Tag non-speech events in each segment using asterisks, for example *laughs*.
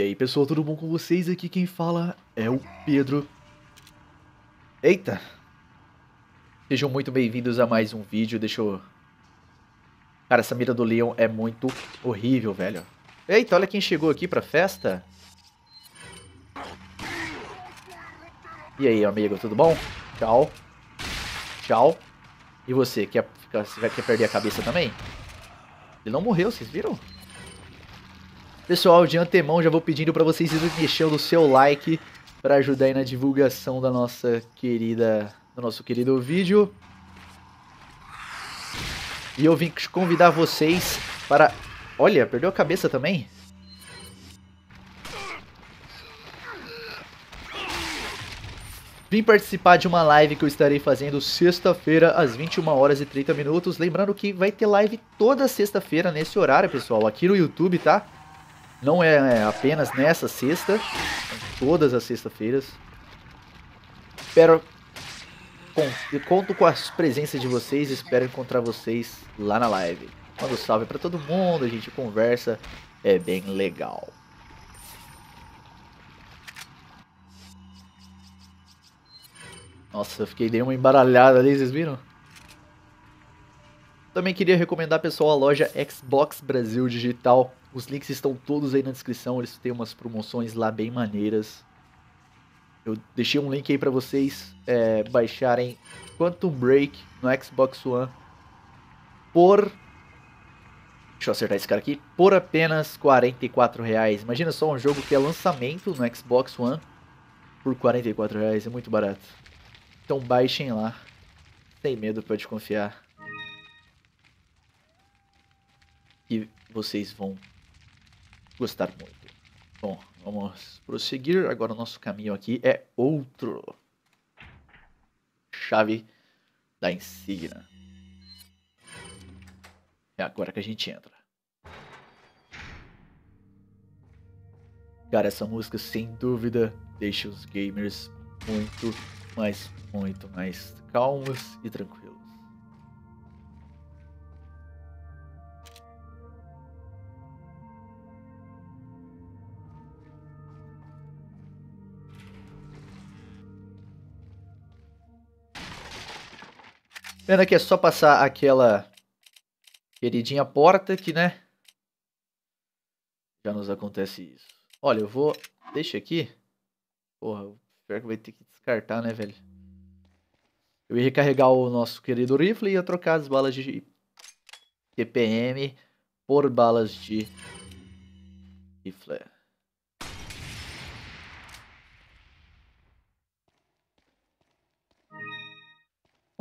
E aí pessoal, tudo bom com vocês? Aqui quem fala é o Pedro. Eita! Sejam muito bem-vindos a mais um vídeo, deixa eu... Cara, essa mira do Leon é muito horrível, velho. Eita, olha quem chegou aqui pra festa. E aí, amigo, tudo bom? Tchau. Tchau. E você, quer, ficar, quer perder a cabeça também? Ele não morreu, vocês viram? Pessoal, de antemão já vou pedindo para vocês irem deixando o seu like para ajudar aí na divulgação da nossa querida, do nosso querido vídeo. E eu vim convidar vocês para... Olha, perdeu a cabeça também? Vim participar de uma live que eu estarei fazendo sexta-feira às 21 horas e 30 minutos. Lembrando que vai ter live toda sexta-feira nesse horário, pessoal, aqui no YouTube, tá? Não é, é apenas nessa sexta, todas as sextas-feiras. Espero eu conto com a presença de vocês, espero encontrar vocês lá na live. Manda um salve para todo mundo, a gente conversa, é bem legal. Nossa, eu fiquei dei uma embaralhada ali, vocês viram? Também queria recomendar pessoal a loja Xbox Brasil Digital os links estão todos aí na descrição, eles têm umas promoções lá bem maneiras. Eu deixei um link aí para vocês é, baixarem Quantum Break no Xbox One por. Deixa eu acertar esse cara aqui. Por apenas 44 reais. Imagina só um jogo que é lançamento no Xbox One por 44 reais. É muito barato. Então baixem lá. Sem medo, pode confiar. E vocês vão gostar muito. Bom, vamos prosseguir. Agora o nosso caminho aqui é outro. Chave da insígnia. É agora que a gente entra. Cara, essa música sem dúvida deixa os gamers muito, mas muito mais calmos e tranquilos. Vendo que é só passar aquela queridinha porta que, né? Já nos acontece isso. Olha, eu vou... Deixa aqui. Porra, pior que vai ter que descartar, né, velho? Eu ia recarregar o nosso querido rifle e ia trocar as balas de TPM por balas de rifle.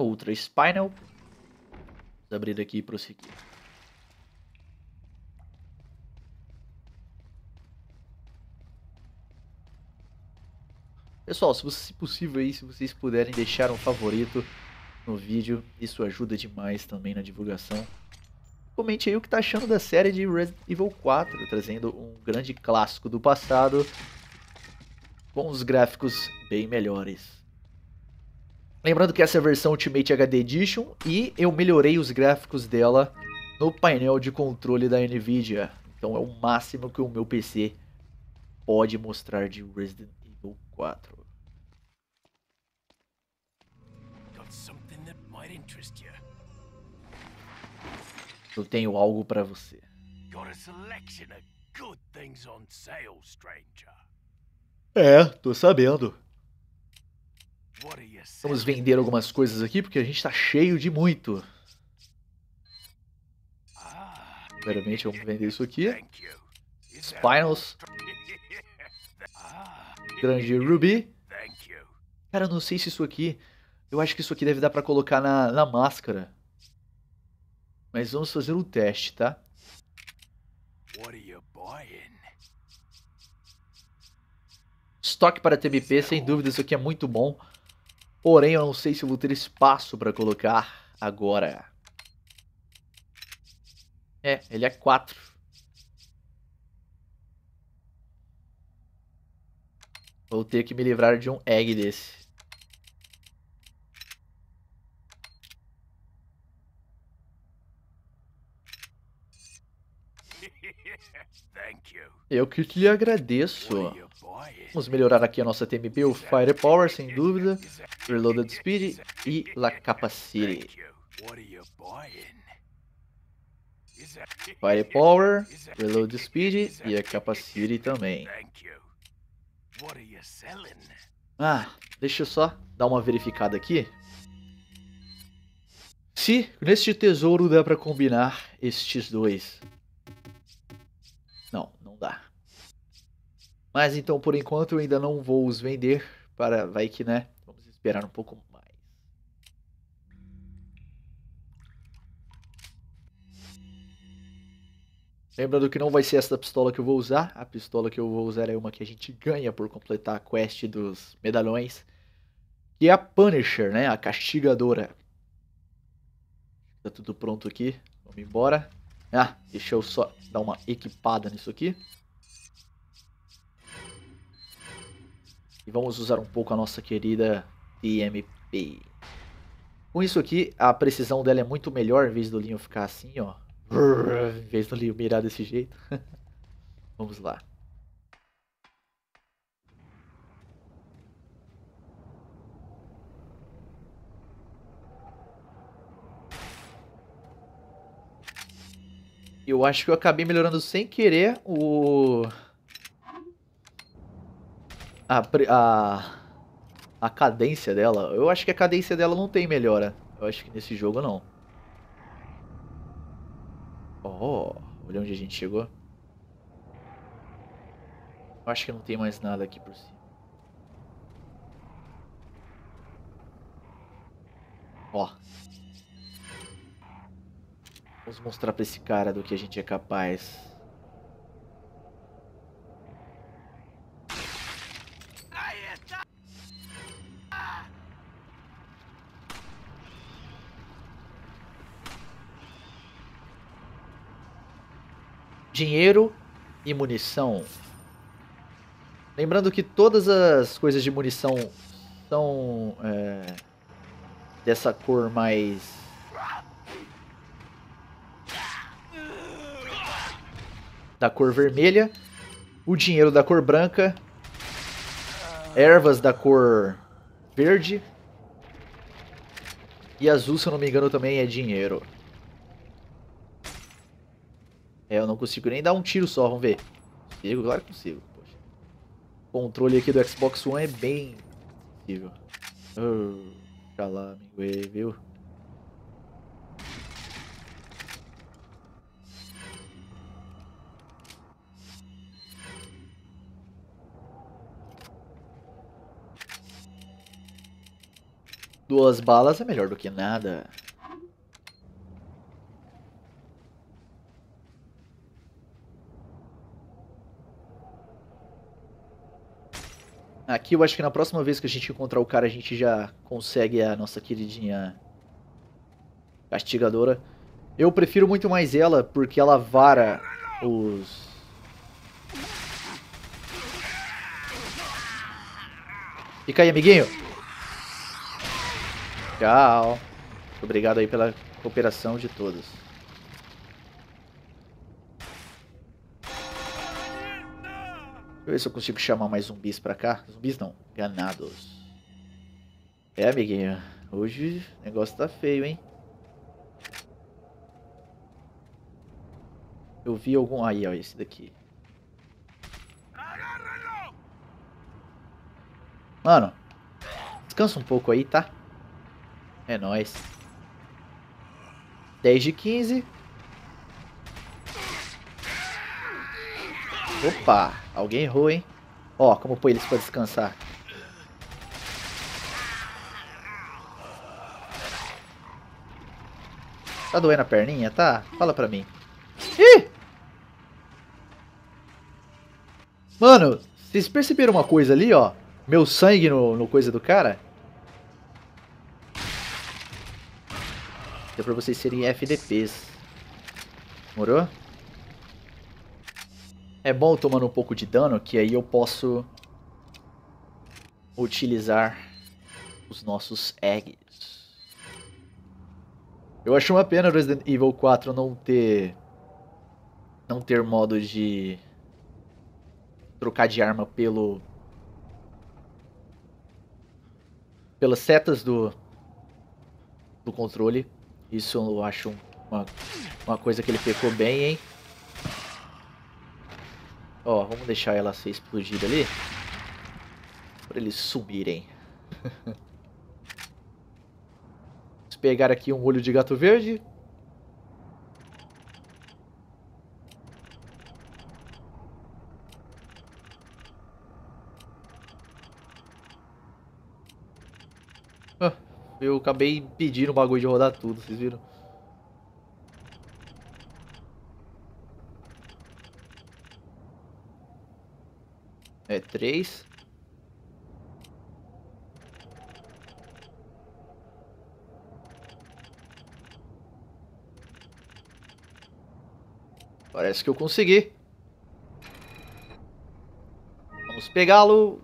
outra Spinal. Vamos abrir aqui e prosseguir. Pessoal, se, você, se possível aí, se vocês puderem deixar um favorito no vídeo, isso ajuda demais também na divulgação. Comente aí o que tá achando da série de Resident Evil 4, trazendo um grande clássico do passado com os gráficos bem melhores. Lembrando que essa é a versão Ultimate HD Edition e eu melhorei os gráficos dela no painel de controle da Nvidia. Então é o máximo que o meu PC pode mostrar de Resident Evil 4. Eu tenho algo para você. É, tô sabendo. Vamos vender algumas coisas aqui, porque a gente está cheio de muito. Primeiramente, vamos vender isso aqui. Spinals. Grande Ruby. Cara, eu não sei se isso aqui... Eu acho que isso aqui deve dar pra colocar na, na máscara. Mas vamos fazer um teste, tá? Estoque para TBP, sem dúvida, isso aqui é muito bom. Porém, eu não sei se vou ter espaço para colocar agora. É, ele é 4. Vou ter que me livrar de um egg desse. *laughs* Eu que te agradeço. Vamos melhorar aqui a nossa TMB, o Firepower, sem dúvida, Reloaded Speed e La Capacity. Firepower, Reload Speed e a Capacity também. Ah, deixa eu só dar uma verificada aqui. Se neste tesouro dá para combinar estes dois. Mas então, por enquanto, eu ainda não vou os vender. Para, vai que, né? Vamos esperar um pouco mais. Lembrando que não vai ser essa pistola que eu vou usar. A pistola que eu vou usar é uma que a gente ganha por completar a quest dos medalhões. Que é a Punisher, né? A castigadora. Tá tudo pronto aqui. Vamos embora. Ah, deixa eu só dar uma equipada nisso aqui. E vamos usar um pouco a nossa querida TMP. Com isso aqui, a precisão dela é muito melhor, em vez do linho ficar assim, ó. Em vez do linho mirar desse jeito. *laughs* vamos lá. Eu acho que eu acabei melhorando sem querer o... A, a, a cadência dela. Eu acho que a cadência dela não tem melhora. Eu acho que nesse jogo não. Oh, olha onde a gente chegou. Eu acho que não tem mais nada aqui por cima. Ó, oh. Vamos mostrar pra esse cara do que a gente é capaz. Dinheiro e munição. Lembrando que todas as coisas de munição são é, dessa cor mais da cor vermelha, o dinheiro da cor branca, ervas da cor verde e azul, se eu não me engano, também é dinheiro. É, eu não consigo nem dar um tiro só, vamos ver. Consigo? Claro que consigo. Poxa. O controle aqui do Xbox One é bem sensível. Oh, viu? Duas balas é melhor do que nada. Aqui eu acho que na próxima vez que a gente encontrar o cara, a gente já consegue a nossa queridinha castigadora. Eu prefiro muito mais ela, porque ela vara os... Fica aí, amiguinho. Tchau. Muito obrigado aí pela cooperação de todos. Deixa eu ver se eu consigo chamar mais zumbis pra cá. Zumbis não, ganados. É, amiguinho. Hoje o negócio tá feio, hein? Eu vi algum... Aí, ó, esse daqui. Mano, descansa um pouco aí, tá? É nóis. 10 de 15. Opa, alguém errou, hein? Ó, como põe eles pra descansar. Tá doendo a perninha, tá? Fala pra mim. Ih! Mano, vocês perceberam uma coisa ali, ó? Meu sangue no, no coisa do cara? que é pra vocês serem FDPs. Morou? É bom tomando um pouco de dano, que aí eu posso utilizar os nossos eggs. Eu acho uma pena Resident Evil 4 não ter não ter modo de trocar de arma pelo pelas setas do do controle isso eu acho uma, uma coisa que ele pecou bem, hein? Ó, vamos deixar ela ser explodida ali. Pra eles subirem. *laughs* Vamos pegar aqui um olho de gato verde. Eu acabei impedindo o bagulho de rodar tudo, vocês viram? É três. Parece que eu consegui. Vamos pegá-lo.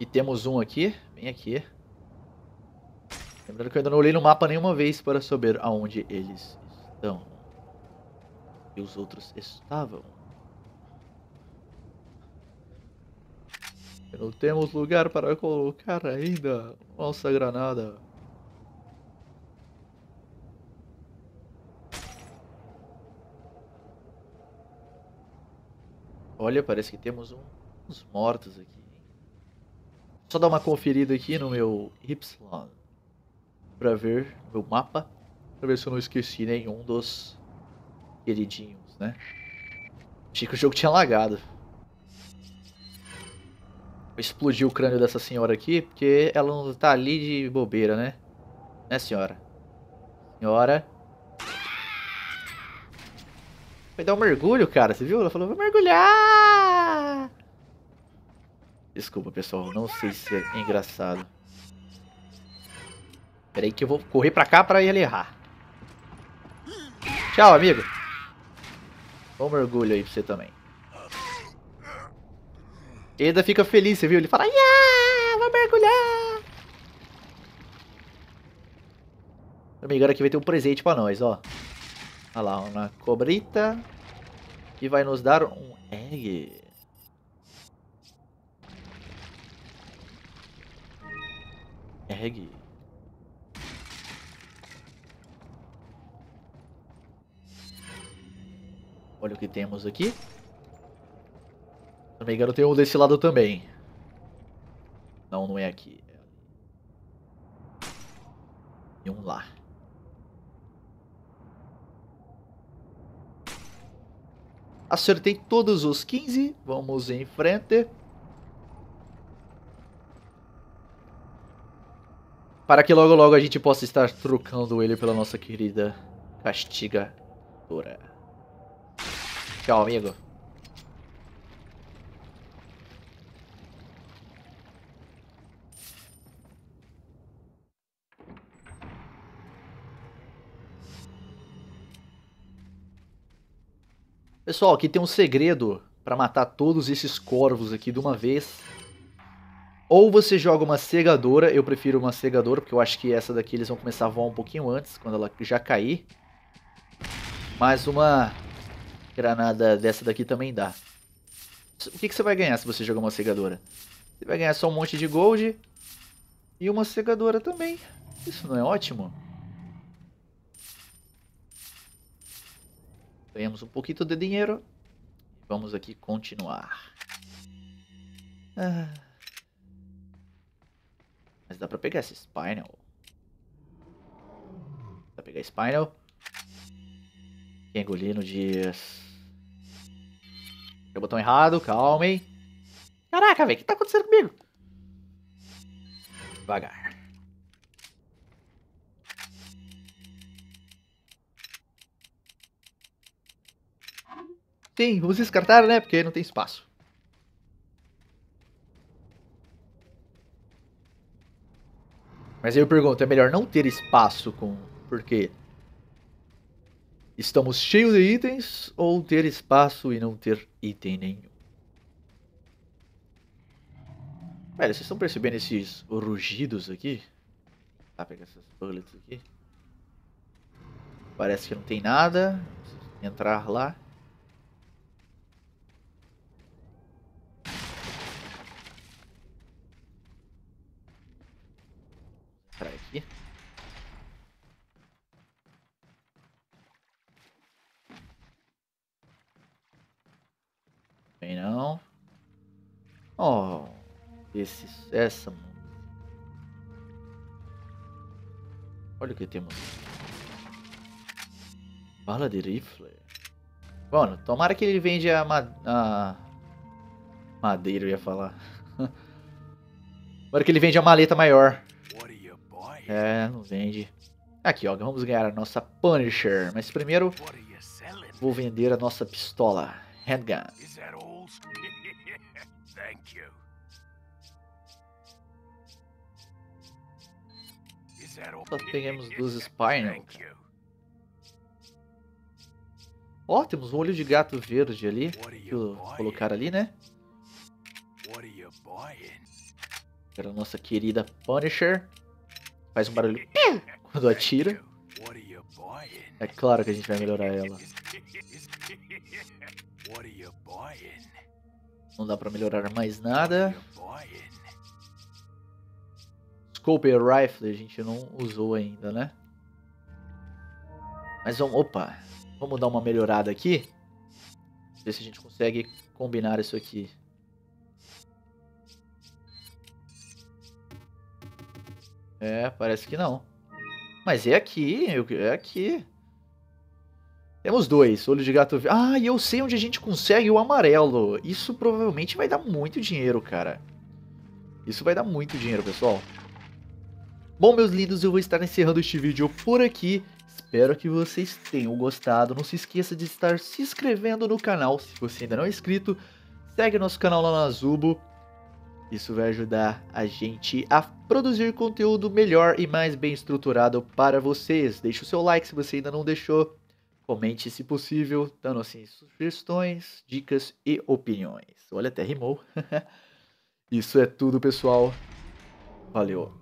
E temos um aqui. Vem aqui. Lembrando que eu ainda não olhei no mapa nenhuma vez para saber aonde eles estão. E os outros estavam. não temos lugar para colocar ainda nossa granada. Olha, parece que temos um, uns mortos aqui. Só dar uma conferida aqui no meu Y para ver meu mapa, para ver se eu não esqueci nenhum dos queridinhos, né? Achei que o jogo tinha lagado. Vou explodir o crânio dessa senhora aqui, porque ela não tá ali de bobeira, né? Né, senhora? Senhora. Vai dar um mergulho, cara, você viu? Ela falou, vou mergulhar! Desculpa, pessoal. Não sei se é engraçado. Pera aí que eu vou correr pra cá pra ele errar. Tchau, amigo. Bom mergulho aí pra você também. Ele ainda fica feliz, você viu? Ele fala, yeah, vou mergulhar. Amigo, agora aqui vai ter um presente pra nós, ó. Olha lá, uma cobrita. E vai nos dar um egg. É Ergue. Olha o que temos aqui. Se não me engano, tem um desse lado também. Não, não é aqui. E um lá. Acertei todos os 15. Vamos em frente. Para que logo logo a gente possa estar trocando ele pela nossa querida castigadora. Tchau, amigo. Pessoal, aqui tem um segredo para matar todos esses corvos aqui de uma vez. Ou você joga uma cegadora, eu prefiro uma cegadora, porque eu acho que essa daqui eles vão começar a voar um pouquinho antes, quando ela já cair. Mas uma granada dessa daqui também dá. O que, que você vai ganhar se você jogar uma cegadora? Você vai ganhar só um monte de gold e uma cegadora também. Isso não é ótimo? Ganhamos um pouquinho de dinheiro. Vamos aqui continuar. Ah... Mas dá pra pegar esse Spinal. Dá pra pegar Spinal. Engolindo Dias. Deu botão errado, hein. Caraca, velho, o que tá acontecendo comigo? Devagar. Sim, vamos descartar, né? Porque não tem espaço. Mas aí eu pergunto, é melhor não ter espaço com... Porque estamos cheios de itens ou ter espaço e não ter item nenhum? Velho, vocês estão percebendo esses rugidos aqui? Tá, pegar essas bullets aqui. Parece que não tem nada. Entrar lá. aqui. Bem não. Oh, esse, essa Olha o que temos. Bala de rifle. Mano, tomara que ele vende a, ma a... madeira, eu ia falar. *laughs* tomara que ele vende a maleta maior. É, não vende. Aqui, ó, vamos ganhar a nossa Punisher. Mas primeiro, vou vender a nossa pistola. Handgun. Thank you. Só pegamos duas Spinal. Ó, oh, temos um olho de gato verde ali. Que eu colocar ali, né? Para a nossa querida Punisher faz um barulho quando atira. É claro que a gente vai melhorar ela. Não dá pra melhorar mais nada. Scope Rifle a gente não usou ainda, né? Mas vamos... Opa! Vamos dar uma melhorada aqui. Ver se a gente consegue combinar isso aqui. É, parece que não. Mas é aqui, é aqui. Temos dois, olho de gato... Ah, e eu sei onde a gente consegue o amarelo. Isso provavelmente vai dar muito dinheiro, cara. Isso vai dar muito dinheiro, pessoal. Bom, meus lindos, eu vou estar encerrando este vídeo por aqui. Espero que vocês tenham gostado. Não se esqueça de estar se inscrevendo no canal, se você ainda não é inscrito. Segue nosso canal lá no Azubo. Isso vai ajudar a gente a produzir conteúdo melhor e mais bem estruturado para vocês. Deixe o seu like se você ainda não deixou. Comente se possível, dando assim sugestões, dicas e opiniões. Olha, até rimou. *laughs* Isso é tudo, pessoal. Valeu.